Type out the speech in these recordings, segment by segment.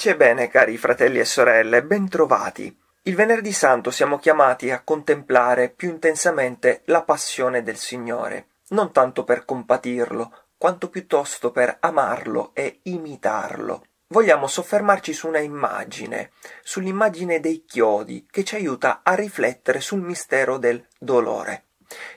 Pace e bene, cari fratelli e sorelle, bentrovati. Il venerdì santo siamo chiamati a contemplare più intensamente la passione del Signore, non tanto per compatirlo, quanto piuttosto per amarlo e imitarlo. Vogliamo soffermarci su una immagine, sull'immagine dei chiodi, che ci aiuta a riflettere sul mistero del dolore.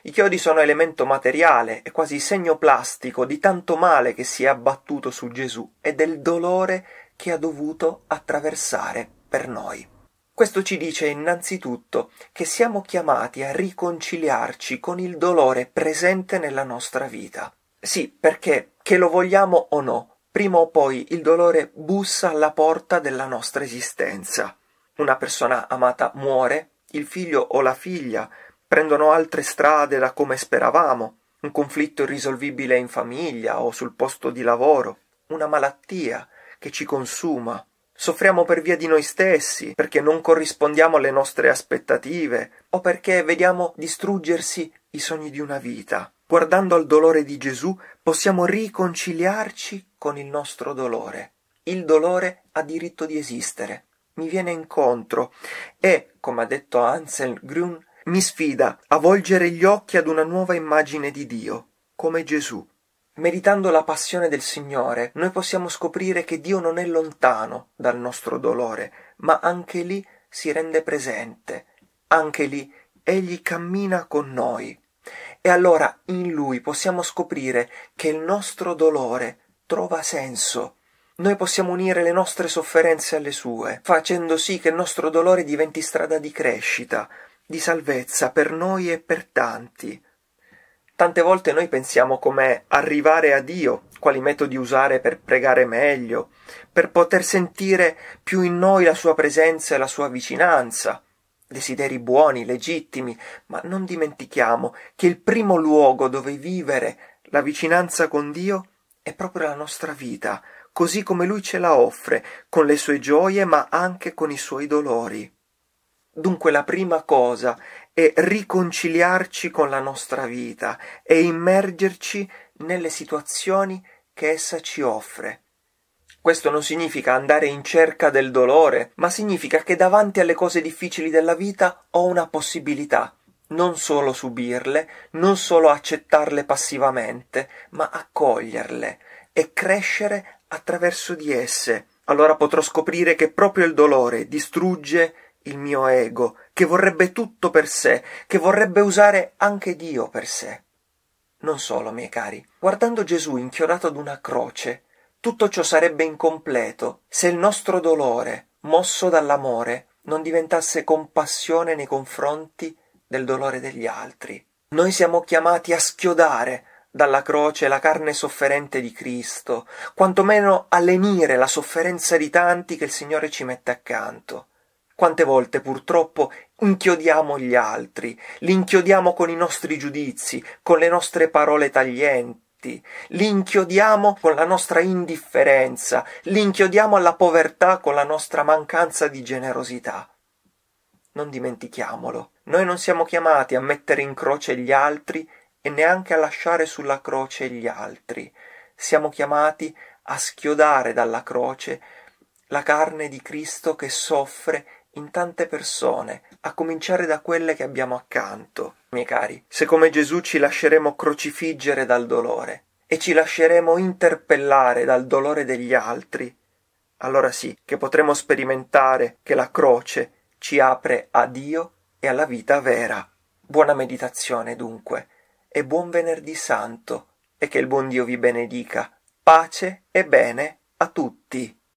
I chiodi sono elemento materiale e quasi segno plastico di tanto male che si è abbattuto su Gesù e del dolore che ha dovuto attraversare per noi. Questo ci dice innanzitutto che siamo chiamati a riconciliarci con il dolore presente nella nostra vita. Sì, perché, che lo vogliamo o no, prima o poi il dolore bussa alla porta della nostra esistenza. Una persona amata muore, il figlio o la figlia prendono altre strade da come speravamo, un conflitto irrisolvibile in famiglia o sul posto di lavoro, una malattia che ci consuma. Soffriamo per via di noi stessi, perché non corrispondiamo alle nostre aspettative o perché vediamo distruggersi i sogni di una vita. Guardando al dolore di Gesù possiamo riconciliarci con il nostro dolore. Il dolore ha diritto di esistere. Mi viene incontro e, come ha detto Ansel Grün, mi sfida a volgere gli occhi ad una nuova immagine di Dio, come Gesù. Meditando la passione del Signore, noi possiamo scoprire che Dio non è lontano dal nostro dolore, ma anche lì si rende presente, anche lì Egli cammina con noi. E allora in Lui possiamo scoprire che il nostro dolore trova senso. Noi possiamo unire le nostre sofferenze alle sue, facendo sì che il nostro dolore diventi strada di crescita, di salvezza per noi e per tanti. Tante volte noi pensiamo come arrivare a Dio, quali metodi usare per pregare meglio, per poter sentire più in noi la sua presenza e la sua vicinanza. Desideri buoni, legittimi, ma non dimentichiamo che il primo luogo dove vivere la vicinanza con Dio è proprio la nostra vita, così come Lui ce la offre, con le sue gioie ma anche con i suoi dolori. Dunque la prima cosa è riconciliarci con la nostra vita e immergerci nelle situazioni che essa ci offre. Questo non significa andare in cerca del dolore, ma significa che davanti alle cose difficili della vita ho una possibilità, non solo subirle, non solo accettarle passivamente, ma accoglierle e crescere attraverso di esse. Allora potrò scoprire che proprio il dolore distrugge il mio ego, che vorrebbe tutto per sé, che vorrebbe usare anche Dio per sé. Non solo, miei cari, guardando Gesù inchiodato ad una croce, tutto ciò sarebbe incompleto se il nostro dolore, mosso dall'amore, non diventasse compassione nei confronti del dolore degli altri. Noi siamo chiamati a schiodare dalla croce la carne sofferente di Cristo, quantomeno a lenire la sofferenza di tanti che il Signore ci mette accanto. Quante volte purtroppo inchiodiamo gli altri, li inchiodiamo con i nostri giudizi, con le nostre parole taglienti, li inchiodiamo con la nostra indifferenza, li inchiodiamo alla povertà con la nostra mancanza di generosità. Non dimentichiamolo, noi non siamo chiamati a mettere in croce gli altri e neanche a lasciare sulla croce gli altri, siamo chiamati a schiodare dalla croce la carne di Cristo che soffre in tante persone, a cominciare da quelle che abbiamo accanto, miei cari, se come Gesù ci lasceremo crocifiggere dal dolore e ci lasceremo interpellare dal dolore degli altri, allora sì che potremo sperimentare che la croce ci apre a Dio e alla vita vera. Buona meditazione dunque, e buon venerdì santo, e che il buon Dio vi benedica. Pace e bene a tutti.